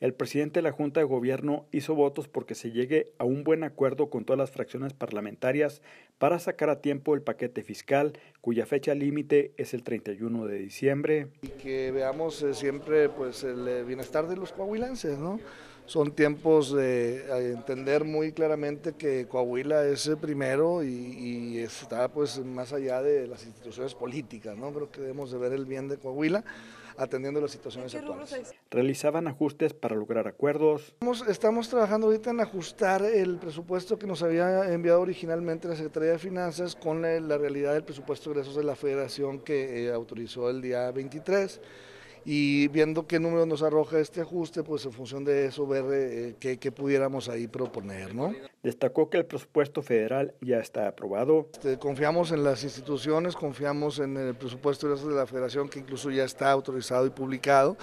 el presidente de la Junta de Gobierno hizo votos porque se llegue a un buen acuerdo con todas las fracciones parlamentarias para sacar a tiempo el paquete fiscal, cuya fecha límite es el 31 de diciembre. Y que veamos eh, siempre pues, el eh, bienestar de los coahuilenses, ¿no? son tiempos de entender muy claramente que Coahuila es el primero y, está pues más allá de las instituciones políticas, ¿no? Creo que debemos de ver el bien de Coahuila atendiendo las situaciones actuales. Realizaban ajustes para lograr acuerdos. Estamos, estamos, trabajando ahorita en ajustar el presupuesto que nos había enviado originalmente la Secretaría de Finanzas con la, realidad del presupuesto de ingresos de la Federación que eh, autorizó el día 23 y viendo qué número nos arroja este ajuste, pues en función de eso ver eh, qué, pudiéramos ahí proponer. ¿no? Destacó que el presupuesto federal ya está aprobado. Este, confiamos en las instituciones, confiamos en el presupuesto de la Federación que incluso ya está autorizado y publicado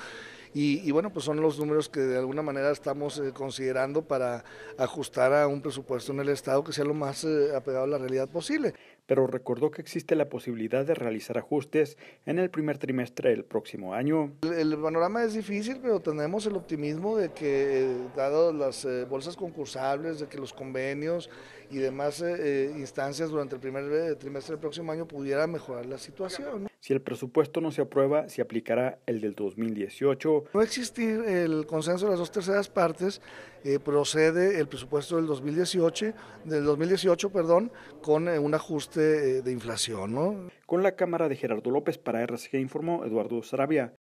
y, bueno, pues son los números que de alguna manera estamos eh, considerando para ajustar a un presupuesto en el Estado que sea lo más eh, apegado a la realidad posible. Pero recordó que existe la posibilidad de realizar ajustes en el primer trimestre del próximo año. El, panorama es difícil, pero tenemos el optimismo de que, eh, dado las bolsas concursables, de que los convenios y demás instancias durante el primer trimestre del próximo año pudiera mejorar la situación. Si el presupuesto no se aprueba, se aplicará el del 2018. No existir el consenso de las dos terceras partes, eh, procede el presupuesto del 2018, del 2018 perdón, con eh, un ajuste eh, de inflación. Con la cámara de Gerardo López para RCG informó Eduardo Sarabia.